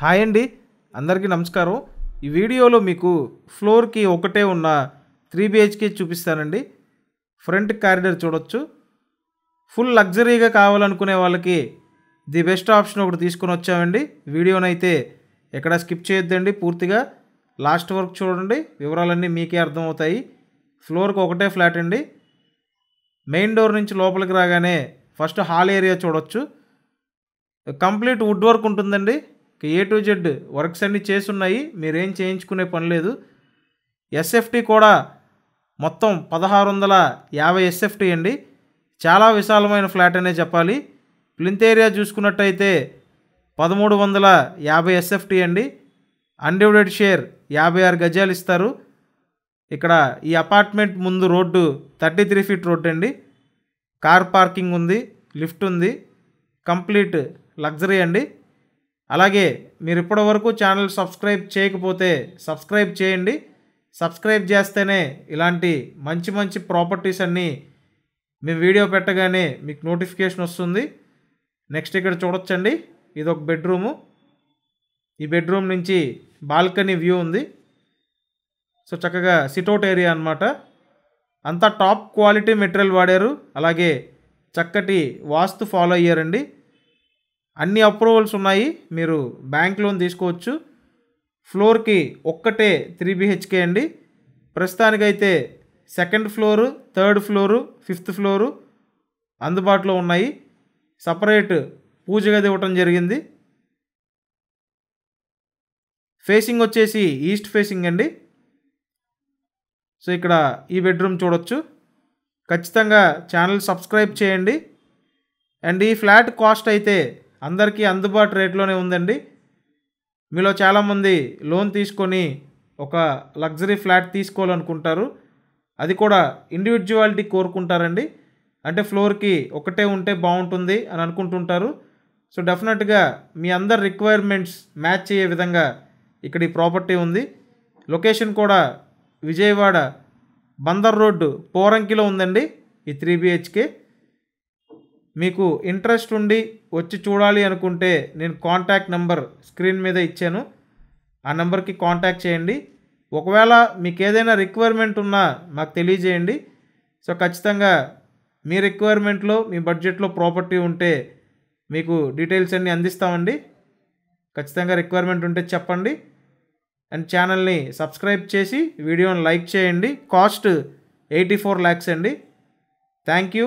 hi అండి అందరికీ నమస్కారం ఈ వీడియోలో మీకు ఫ్లోర్కి ఒకటే ఉన్న త్రీ బిహెచ్కే చూపిస్తానండి ఫ్రంట్ కారిడర్ చూడొచ్చు ఫుల్ లగ్జరీగా కావాలనుకునే వాళ్ళకి ది బెస్ట్ ఆప్షన్ ఒకటి తీసుకొని వచ్చామండి వీడియోనైతే ఎక్కడ స్కిప్ చేయొద్దండి పూర్తిగా లాస్ట్ వరకు చూడండి వివరాలన్నీ మీకే అర్థమవుతాయి ఫ్లోర్కి ఒకటే ఫ్లాట్ అండి మెయిన్ డోర్ నుంచి లోపలికి రాగానే ఫస్ట్ హాల్ ఏరియా చూడొచ్చు కంప్లీట్ వుడ్ వర్క్ ఉంటుందండి ఏ టు జెడ్ వర్క్స్ అన్నీ చేస్తున్నాయి మీరేం చేయించుకునే పని లేదు ఎస్ఎఫ్టీ కూడా మొత్తం పదహారు వందల యాభై ఎస్ఎఫ్టీ అండి చాలా విశాలమైన ఫ్లాట్ అనే చెప్పాలి ప్లింత్ ఏరియా చూసుకున్నట్టయితే పదమూడు వందల యాభై ఎస్ఎఫ్టీ అండి అన్డివిడెడ్ షేర్ యాభై ఆరు గజాలు ఇస్తారు ఇక్కడ ఈ అపార్ట్మెంట్ ముందు road thirty three feet road అండి కార్ పార్కింగ్ ఉంది లిఫ్ట్ ఉంది కంప్లీట్ లగ్జరీ అండి అలాగే మీరు ఇప్పటివరకు ఛానల్ సబ్స్క్రైబ్ చేయకపోతే సబ్స్క్రైబ్ చేయండి సబ్స్క్రైబ్ చేస్తేనే ఇలాంటి మంచి మంచి ప్రాపర్టీస్ అన్నీ మేము వీడియో పెట్టగానే మీకు నోటిఫికేషన్ వస్తుంది నెక్స్ట్ ఇక్కడ చూడొచ్చండి ఇది ఒక బెడ్రూము ఈ బెడ్రూమ్ నుంచి బాల్కనీ వ్యూ ఉంది సో చక్కగా సిటౌట్ ఏరియా అనమాట అంతా టాప్ క్వాలిటీ మెటీరియల్ వాడారు అలాగే చక్కటి వాస్తు ఫాలో అయ్యారండి అన్ని అప్రూవల్స్ ఉన్నాయి మీరు బ్యాంక్ లోన్ తీసుకోవచ్చు ఫ్లోర్కి ఒక్కటే త్రీ బిహెచ్కే అండి ప్రస్తుతానికైతే second floor third floor fifth floor అందుబాటులో ఉన్నాయి సపరేట్ పూజ గది ఇవ్వటం జరిగింది ఫేసింగ్ వచ్చేసి ఈస్ట్ ఫేసింగ్ అండి సో ఇక్కడ ఈ బెడ్రూమ్ చూడొచ్చు ఖచ్చితంగా ఛానల్ సబ్స్క్రైబ్ చేయండి అండ్ ఈ ఫ్లాట్ కాస్ట్ అయితే అందరికీ అందుబాటు రేట్లోనే ఉందండి మీలో చాలామంది లోన్ తీసుకొని ఒక లగ్జరీ ఫ్లాట్ తీసుకోవాలనుకుంటారు అది కూడా ఇండివిజువాలిటీ కోరుకుంటారండి అంటే ఫ్లోర్కి ఒకటే ఉంటే బాగుంటుంది అని అనుకుంటుంటారు సో డెఫినెట్గా మీ అందరి రిక్వైర్మెంట్స్ మ్యాచ్ అయ్యే విధంగా ఇక్కడ ఈ ప్రాపర్టీ ఉంది లొకేషన్ కూడా విజయవాడ బందర్ రోడ్డు పోరంకిలో ఉందండి ఈ త్రీ బిహెచ్కే మీకు ఇంట్రెస్ట్ ఉండి వచ్చి చూడాలి అనుకుంటే నేను కాంటాక్ట్ నెంబర్ స్క్రీన్ మీద ఇచ్చాను ఆ నెంబర్కి కాంటాక్ట్ చేయండి ఒకవేళ మీకు ఏదైనా రిక్వైర్మెంట్ ఉన్నా మాకు తెలియజేయండి సో ఖచ్చితంగా మీ రిక్వైర్మెంట్లో మీ బడ్జెట్లో ప్రాపర్టీ ఉంటే మీకు డీటెయిల్స్ అన్నీ అందిస్తామండి ఖచ్చితంగా రిక్వైర్మెంట్ ఉంటే చెప్పండి అండ్ ఛానల్ని సబ్స్క్రైబ్ చేసి వీడియోని లైక్ చేయండి కాస్ట్ ఎయిటీ ఫోర్ ల్యాక్స్ అండి థ్యాంక్ యూ